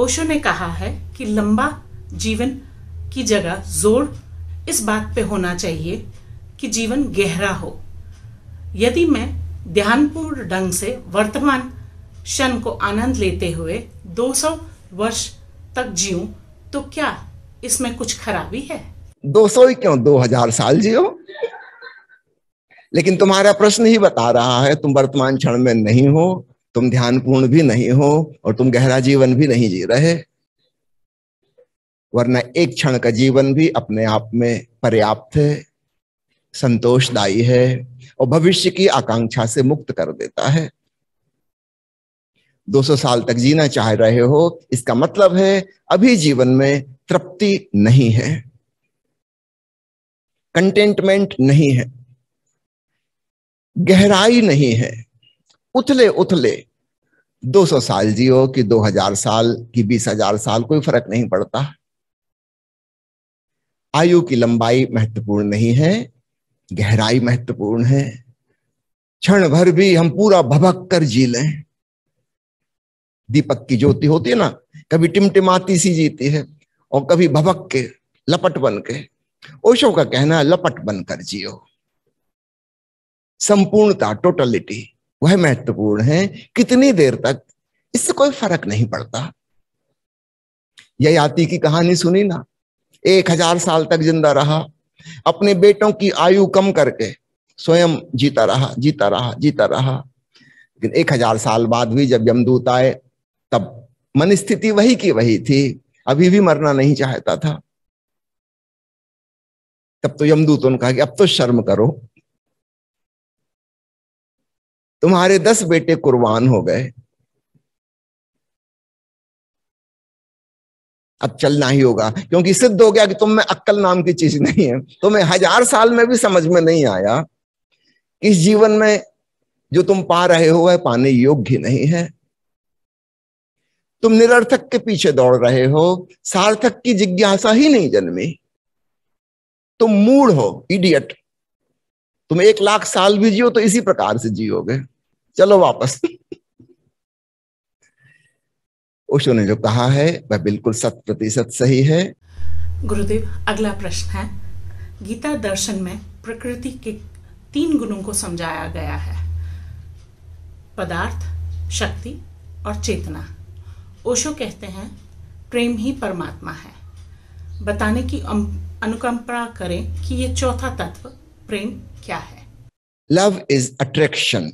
ओशो ने कहा है कि लंबा जीवन की जगह जोर इस बात पे होना चाहिए कि जीवन गहरा हो यदि मैं ध्यानपूर्ण ढंग से वर्तमान क्षण को आनंद लेते हुए 200 वर्ष तक जीऊं तो क्या इसमें कुछ खराबी है 200 ही क्यों 2000 साल जियो लेकिन तुम्हारा प्रश्न ही बता रहा है तुम वर्तमान क्षण में नहीं हो तुम ध्यानपूर्ण भी नहीं हो और तुम गहरा जीवन भी नहीं जी रहे वरना एक क्षण का जीवन भी अपने आप में पर्याप्त है संतोषदायी है और भविष्य की आकांक्षा से मुक्त कर देता है 200 साल तक जीना चाह रहे हो इसका मतलब है अभी जीवन में तृप्ति नहीं है कंटेंटमेंट नहीं है गहराई नहीं है उथले उथले 200 साल जियो कि 2000 साल कि 20000 साल कोई फर्क नहीं पड़ता आयु की लंबाई महत्वपूर्ण नहीं है गहराई महत्वपूर्ण है क्षण भर भी हम पूरा भभक कर जी लें दीपक की ज्योति होती है ना कभी टिमटिमाती सी जीती है और कभी भभक के लपट बन के ओशो का कहना है लपट बनकर जियो संपूर्णता टोटलिटी वह महत्वपूर्ण है कितनी देर तक इससे कोई फर्क नहीं पड़ता ययाति की कहानी सुनी ना एक हजार साल तक जिंदा रहा अपने बेटों की आयु कम करके स्वयं जीता रहा जीता रहा जीता रहा लेकिन एक हजार साल बाद भी जब यमदूत आए तब मन स्थिति वही की वही थी अभी भी मरना नहीं चाहता था तब तो यमदूत उनका कि अब तो शर्म करो तुम्हारे दस बेटे कुर्बान हो गए अब चलना ही होगा क्योंकि सिद्ध हो गया कि तुम में अक्कल नाम की चीज नहीं है तुम्हें हजार साल में भी समझ में नहीं आया कि इस जीवन में जो तुम पा रहे हो वह पाने योग्य नहीं है तुम निरर्थक के पीछे दौड़ रहे हो सार्थक की जिज्ञासा ही नहीं जन्मी तुम मूड हो इडियट तुम एक लाख साल भी जियो तो इसी प्रकार से जियोगे चलो वापस ओशो ने जो कहा है वह बिल्कुल शत प्रतिशत सही है गुरुदेव अगला प्रश्न है गीता दर्शन में प्रकृति के तीन गुणों को समझाया गया है पदार्थ शक्ति और चेतना ओशो कहते हैं प्रेम ही परमात्मा है बताने की अनुकंपा करें कि यह चौथा तत्व प्रेम क्या है love is attraction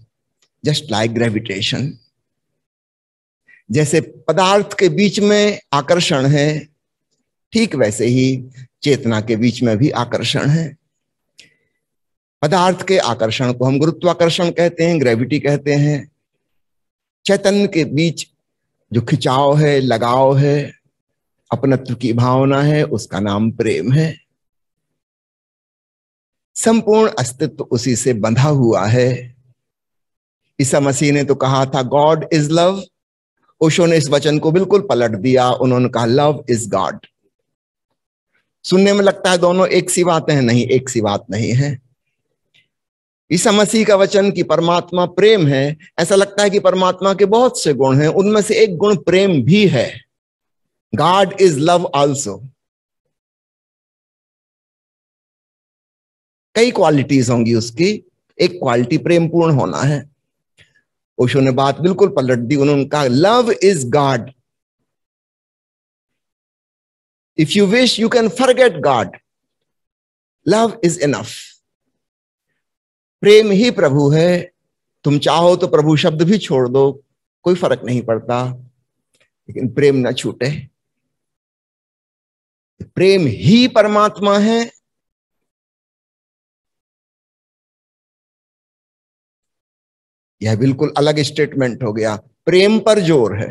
just like gravitation जैसे पदार्थ के बीच में आकर्षण है ठीक वैसे ही चेतना के बीच में भी आकर्षण है पदार्थ के आकर्षण को हम गुरुत्वाकर्षण कहते हैं ग्रेविटी कहते हैं चैतन्य के बीच जो खिंचाव है लगाव है अपनत्व की भावना है उसका नाम प्रेम है संपूर्ण अस्तित्व उसी से बंधा हुआ है ईसा मसीह ने तो कहा था गॉड इज लव ओशो ने इस वचन को बिल्कुल पलट दिया उन्होंने कहा लव इज गॉड सुनने में लगता है दोनों एक सी बातें हैं नहीं एक सी बात नहीं है ईसा मसीह का वचन कि परमात्मा प्रेम है ऐसा लगता है कि परमात्मा के बहुत से गुण हैं उनमें से एक गुण प्रेम भी है गॉड इज लव ऑल्सो कई क्वालिटीज होंगी उसकी एक क्वालिटी प्रेम पूर्ण होना है ओशो ने बात बिल्कुल पलट दी उन्होंने कहा love is God if you wish you can forget God love is enough प्रेम ही प्रभु है तुम चाहो तो प्रभु शब्द भी छोड़ दो कोई फर्क नहीं पड़ता लेकिन प्रेम ना छूटे प्रेम ही परमात्मा है यह बिल्कुल अलग स्टेटमेंट हो गया प्रेम पर जोर है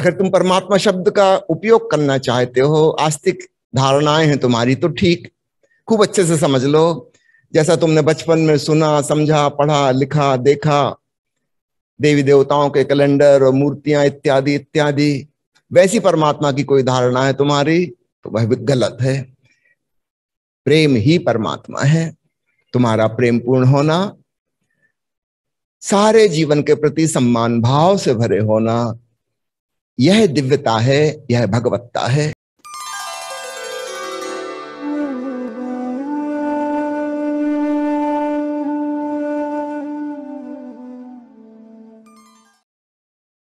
अगर तुम परमात्मा शब्द का उपयोग करना चाहते हो आस्तिक धारणाएं हैं तुम्हारी तो ठीक खूब अच्छे से समझ लो जैसा तुमने बचपन में सुना समझा पढ़ा लिखा देखा देवी देवताओं के कैलेंडर और मूर्तियां इत्यादि इत्यादि वैसी परमात्मा की कोई धारणा है तुम्हारी तो वह भी गलत है प्रेम ही परमात्मा है तुम्हारा प्रेम पूर्ण होना सारे जीवन के प्रति सम्मान भाव से भरे होना यह दिव्यता है यह भगवत्ता है